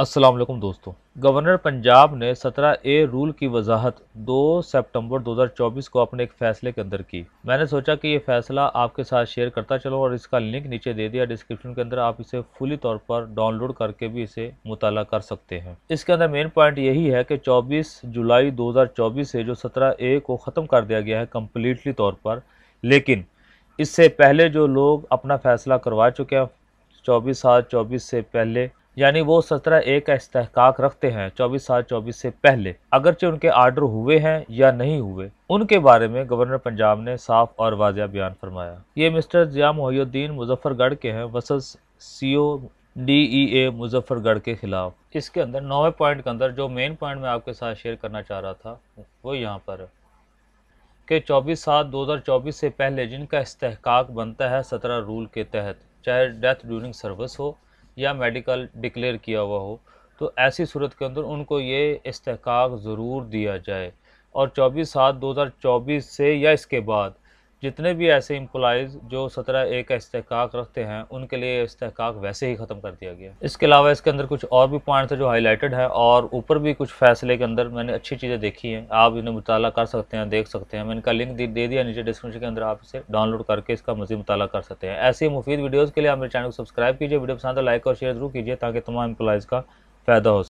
अस्सलाम दोस्तों गवर्नर पंजाब ने सत्रह ए रूल की वजाहत दो सेप्टंबर दो हज़ार चौबीस को अपने एक फैसले के अंदर की मैंने सोचा कि ये फैसला आपके साथ शेयर करता चलूँ और इसका लिंक नीचे दे दिया डिस्क्रिप्शन के अंदर आप इसे फुली तौर पर डाउनलोड करके भी इसे मुताल कर सकते हैं इसके अंदर मेन पॉइंट यही है कि चौबीस जुलाई दो हज़ार चौबीस से जो सत्रह ए को ख़त्म कर दिया गया है कम्प्लीटली तौर पर लेकिन इससे पहले जो लोग अपना फैसला करवा चुके हैं चौबीस सात चौबीस से पहले यानी वो सत्रह ए का इस्तेकाक रखते हैं चौबीस सात चौबीस से पहले अगरचे उनके आर्डर हुए हैं या नहीं हुए उनके बारे में गवर्नर पंजाब ने साफ और वाजिया बयान फरमाया ये मिस्टर जिया मोहुद्दीन मुजफ्फरगढ़ के हैं वसल सी ओ डी ई ए मुजफ्फरगढ़ के खिलाफ इसके अंदर नौवें पॉइंट के अंदर जो मेन पॉइंट मैं आपके साथ शेयर करना चाह रहा था वो यहाँ पर चौबीस कि दो सात चौबीस से पहले जिनका इस्तेकाक बनता है सत्रह रूल के तहत चाहे डेथ ड्यूरिंग सर्विस हो या मेडिकल डिक्लेयर किया हुआ हो तो ऐसी सूरत के अंदर उनको ये इस्तक ज़रूर दिया जाए और चौबीस सात दो हज़ार चौबीस से या इसके बाद जितने भी ऐसे इम्प्लॉज़ जो सत्रह ए का इस्तेकाक रखते हैं उनके लिए इस्तेकाक वैसे ही ख़त्म कर दिया गया इसके अलावा इसके अंदर कुछ और भी पॉइंट्स हैं जो हाईलाइटेड हैं और ऊपर भी कुछ फैसले के अंदर मैंने अच्छी चीज़ें देखी हैं आप इन्हें मुताल कर सकते हैं देख सकते हैं मैंने इनका लिंक दे, दे दिया नीचे डिस्क्रिप्शन के अंदर आप इसे डाउनलोड करके इसका मजीद मुताल कर सकते हैं ऐसी मुफीद वीडियोज़ के लिए आप मेरे चैनल को सब्सक्राइब कीजिए वीडियो पसंद लाइक तो और शेयर जरूर कीजिए ताकि तमाम इम्प्लॉज़ का फ़ायदा हो